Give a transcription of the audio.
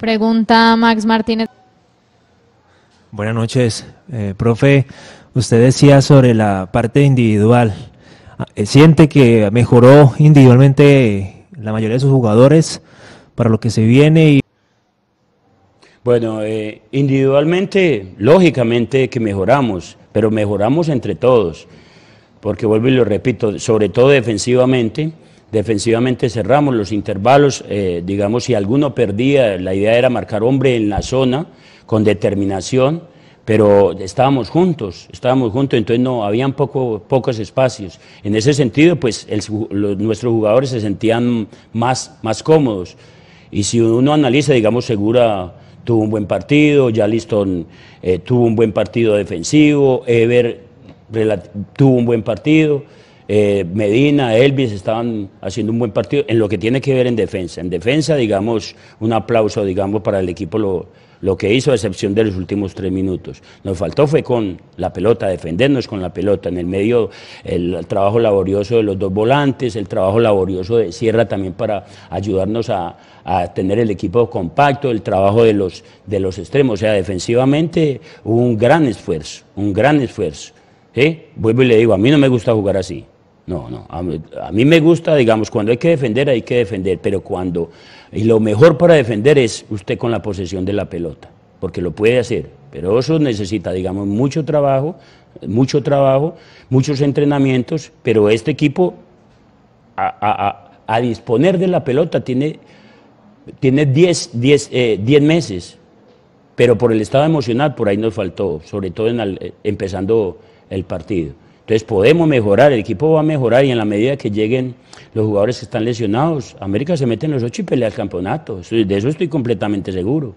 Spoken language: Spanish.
Pregunta Max Martínez. Buenas noches, eh, profe. Usted decía sobre la parte individual. Ah, eh, ¿Siente que mejoró individualmente la mayoría de sus jugadores para lo que se viene? Y... Bueno, eh, individualmente, lógicamente que mejoramos, pero mejoramos entre todos, porque vuelvo y lo repito, sobre todo defensivamente Defensivamente cerramos los intervalos, eh, digamos, si alguno perdía, la idea era marcar hombre en la zona con determinación, pero estábamos juntos, estábamos juntos, entonces no, habían pocos espacios. En ese sentido, pues nuestros jugadores se sentían más, más cómodos. Y si uno analiza, digamos, Segura tuvo un buen partido, Jaliston eh, tuvo un buen partido defensivo, Ever tuvo un buen partido. Eh, Medina, Elvis estaban haciendo un buen partido en lo que tiene que ver en defensa. En defensa, digamos, un aplauso, digamos, para el equipo lo, que hizo, a excepción de los últimos tres minutos. Nos faltó fue con la pelota, defendernos con la pelota. En el medio, el trabajo laborioso de los dos volantes, el trabajo laborioso de Sierra también para ayudarnos a, tener el equipo compacto, el trabajo de los, de los extremos. O sea, defensivamente hubo un gran esfuerzo, un gran esfuerzo. Vuelvo y le digo, a mí no me gusta jugar así. No, no. A, mí me gusta, digamos, cuando hay que defender, hay que defender, pero cuando. Y lo mejor para defender es usted con la posesión de la pelota, porque lo puede hacer. Pero eso necesita, digamos, mucho trabajo, mucho trabajo, muchos entrenamientos, pero este equipo, a, disponer de la pelota, tiene 10 diez, eh, diez, meses. Pero por el estado emocional, por ahí nos faltó, sobre todo en eh, empezando el partido. Entonces podemos mejorar, el equipo va a mejorar y en la medida que lleguen los jugadores que están lesionados, América se mete en los ocho y pelea el campeonato. De eso estoy completamente seguro.